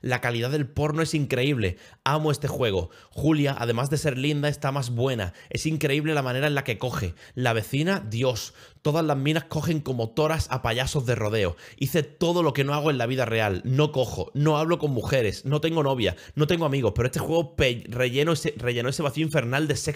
La calidad del porno es increíble. Amo este juego. Julia, además de ser linda, está más buena. Es increíble la manera en la que coge. La vecina, Dios. Todas las minas cogen como toras a payasos de rodeo. Hice todo lo que no hago en la vida real. No cojo, no hablo con mujeres, no tengo novia, no tengo amigos, pero este juego relleno ese, rellenó ese vacío infernal de sexo